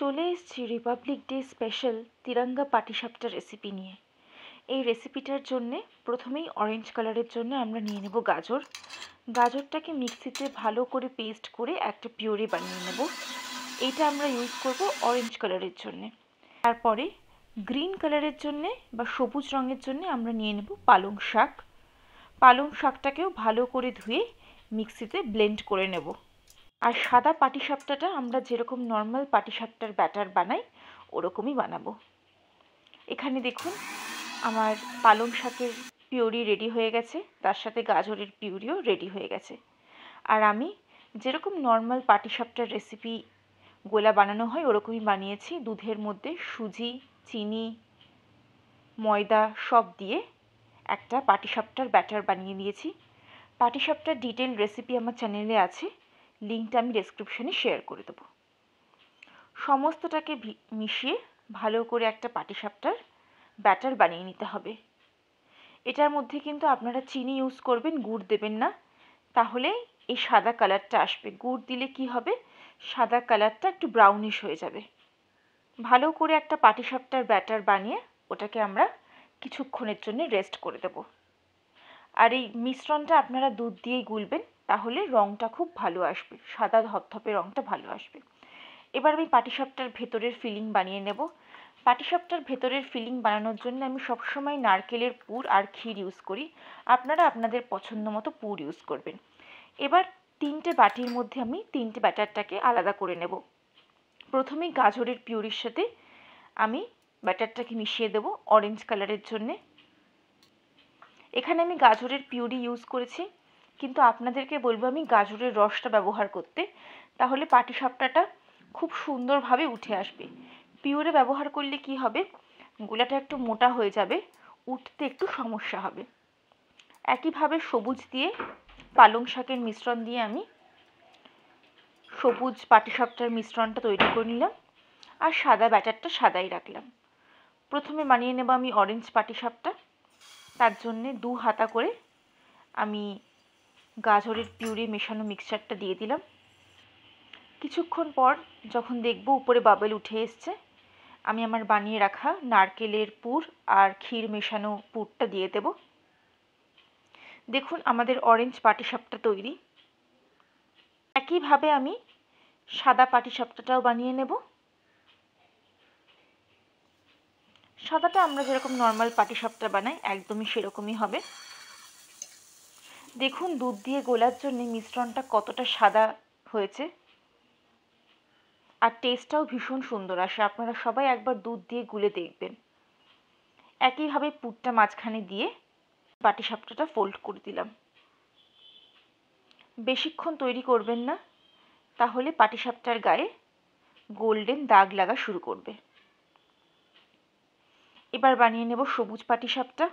চলে এসেছি Republic Day special তিরঙ্গা পাটিসাপটা রেসিপি নিয়ে এই রেসিপিটার জন্যে প্রথমেই অরেঞ্জ কালারের জন্য আমরা নিয়ে নেব গাজর গাজরটাকে মিক্সিতে ভালো করে পেস্ট করে একটা পিউরি বানিয়ে নেব এটা আমরা ইউজ করব অরেঞ্জ কালারের জন্যে তারপরে গ্রিন কালারের জন্যে বা সবুজ রঙের জন্যে আমরা নিয়ে নেব পালং শাক পালং শাকটাকেও ভালো করে ধুয়ে মিক্সিতে ব্লেন্ড করে নেবো আর সাদা পাটিসাপটাটা আমরা যেরকম নর্মাল পাটিসাপটার ব্যাটার বানাই ওরকমই বানাবো এখানে দেখুন আমার পালং শাকের পিউরি রেডি হয়ে গেছে তার সাথে গাজরের পিউরিও রেডি হয়ে গেছে আর আমি যেরকম নর্মাল পাটিসাপটার রেসিপি গোলা বানানো হয় ওরকমই বানিয়েছি দুধের মধ্যে সুজি চিনি ময়দা সব দিয়ে একটা পাটিসাপটার ব্যাটার বানিয়ে দিয়েছি পাটিসাপটার ডিটেল রেসিপি আমার চ্যানেলে আছে লিঙ্কটা আমি ডেসক্রিপশানে শেয়ার করে দেবো সমস্তটাকে মিশিয়ে ভালো করে একটা পাটিসাপটার ব্যাটার বানিয়ে নিতে হবে এটার মধ্যে কিন্তু আপনারা চিনি ইউজ করবেন গুড় দেবেন না তাহলে এই সাদা কালারটা আসবে গুড় দিলে কি হবে সাদা কালারটা একটু ব্রাউনিশ হয়ে যাবে ভালো করে একটা পাটিসাপটার ব্যাটার বানিয়ে ওটাকে আমরা কিছুক্ষণের জন্য রেস্ট করে দেব আর এই মিশ্রণটা আপনারা দুধ দিয়েই গুলবেন তাহলে রঙটা খুব ভালো আসবে সাদা ধপধপে রঙটা ভালো আসবে এবার আমি পাটিসাপটার ভেতরের ফিলিং বানিয়ে নেব পাটিসাপটার ভেতরের ফিলিং বানানোর জন্য আমি সবসময় নারকেলের পুর আর ক্ষীর ইউজ করি আপনারা আপনাদের পছন্দ মতো পুর ইউজ করবেন এবার তিনটে বাটির মধ্যে আমি তিনটে ব্যাটারটাকে আলাদা করে নেব প্রথমে গাজরের পিউরির সাথে আমি ব্যাটারটাকে মিশিয়ে দেব অরেঞ্জ কালারের জন্যে এখানে আমি গাজরের পিউরি ইউজ করেছি কিন্তু আপনাদেরকে বলবো আমি গাজরের রসটা ব্যবহার করতে তাহলে পাটিসাপটাটা খুব সুন্দরভাবে উঠে আসবে পিওরে ব্যবহার করলে কি হবে গোলাটা একটু মোটা হয়ে যাবে উঠতে একটু সমস্যা হবে একইভাবে সবুজ দিয়ে পালং শাকের মিশ্রণ দিয়ে আমি সবুজ পাটিসাপটার মিশ্রণটা তৈরি করে নিলাম আর সাদা ব্যাটারটা সাদাই রাখলাম প্রথমে মানিয়ে নেব আমি অরেঞ্জ পাটিসাপটা তার জন্যে দু হাতা করে আমি গাজরের পিউরি মেশানো মিক্সচারটা দিয়ে দিলাম কিছুক্ষণ পর যখন দেখব উপরে বাবেল উঠে এসছে আমি আমার বানিয়ে রাখা নারকেলের পুর আর ক্ষীর মেশানো পুরটা দিয়ে দেব দেখুন আমাদের অরেঞ্জ পাটিসাপটা তৈরি একইভাবে আমি সাদা পাটিসাপটাটাও বানিয়ে নেব সাদাটা আমরা যেরকম নর্মাল পাটিসাপটা বানাই একদমই সেরকমই হবে দেখুন দুধ দিয়ে গোলার জন্য মিশ্রণটা কতটা সাদা হয়েছে আর টেস্টটাও ভীষণ সুন্দর আসে আপনারা সবাই একবার দুধ দিয়ে গুলে দেখবেন একইভাবে পুরটা মাঝখানে দিয়ে পাটিসাপটাটা ফোল্ড করে দিলাম বেশিক্ষণ তৈরি করবেন না তাহলে পাটিসাপটার গায়ে গোল্ডেন দাগ লাগা শুরু করবে এবার বানিয়ে নেব সবুজ পাটিসাপটা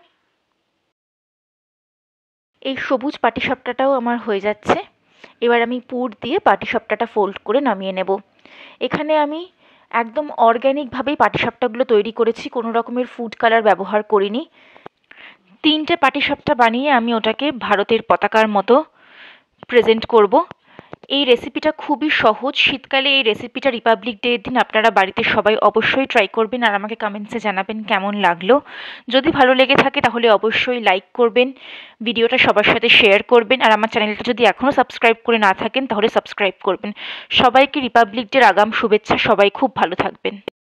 এই সবুজ পাটিসাপটাটাও আমার হয়ে যাচ্ছে এবার আমি পুর দিয়ে পাটিসাপটাটা ফোল্ড করে নামিয়ে নেব এখানে আমি একদম অর্গ্যানিকভাবেই পাটিসাপটাগুলো তৈরি করেছি কোনো রকমের ফুড কালার ব্যবহার করিনি তিনটে পাটিসাপটা বানিয়ে আমি ওটাকে ভারতের পতাকার মতো প্রেজেন্ট করব এই রেসিপিটা খুবই সহজ শীতকালে এই রেসিপিটা রিপাবলিক ডে দিন আপনারা বাড়িতে সবাই অবশ্যই ট্রাই করবেন আর আমাকে কমেন্টসে জানাবেন কেমন লাগলো যদি ভালো লেগে থাকে তাহলে অবশ্যই লাইক করবেন ভিডিওটা সবার সাথে শেয়ার করবেন আর আমার চ্যানেলটা যদি এখনও সাবস্ক্রাইব করে না থাকেন তাহলে সাবস্ক্রাইব করবেন সবাইকে রিপাবলিক ডের আগাম শুভেচ্ছা সবাই খুব ভালো থাকবেন